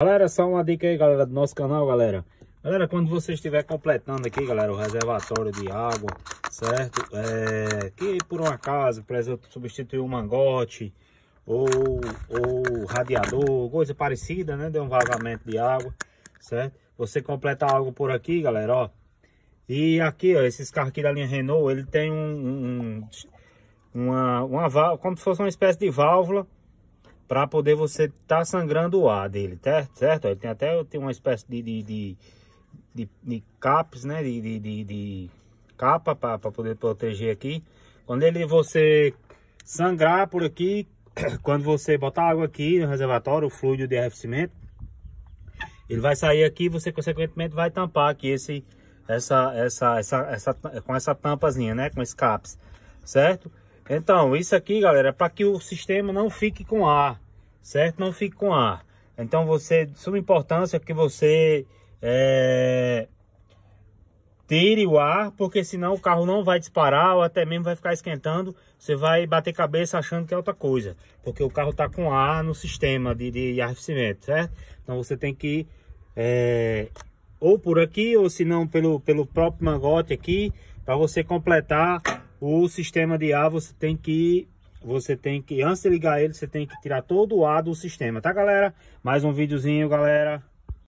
Galera, só uma dica aí, galera, do nosso canal, galera. Galera, quando você estiver completando aqui, galera, o reservatório de água, certo? É, que por um acaso, por exemplo, substituir um mangote ou, ou radiador, coisa parecida, né? Deu um vazamento de água, certo? Você completa algo por aqui, galera, ó. E aqui, ó, esses carros aqui da linha Renault, ele tem um, um uma, uma como se fosse uma espécie de válvula, para poder você estar tá sangrando o ar dele, certo? Ele tem até tem uma espécie de, de, de, de, de caps, né? De, de, de, de capa para poder proteger aqui. Quando ele você sangrar por aqui, quando você botar água aqui no reservatório, o fluido de arrefecimento, ele vai sair aqui você consequentemente vai tampar aqui esse, essa, essa, essa, essa com essa tampazinha, né? Com esse caps, certo? Então, isso aqui, galera, é para que o sistema não fique com ar certo? Não fica com ar. Então você, de suma importância é que você é, tire o ar, porque senão o carro não vai disparar ou até mesmo vai ficar esquentando. Você vai bater cabeça achando que é outra coisa, porque o carro está com ar no sistema de, de arrefecimento, certo? Então você tem que é, ou por aqui ou se não pelo, pelo próprio mangote aqui, para você completar o sistema de ar, você tem que você tem que, antes de ligar ele, você tem que tirar todo o ar do sistema, tá galera? Mais um videozinho, galera.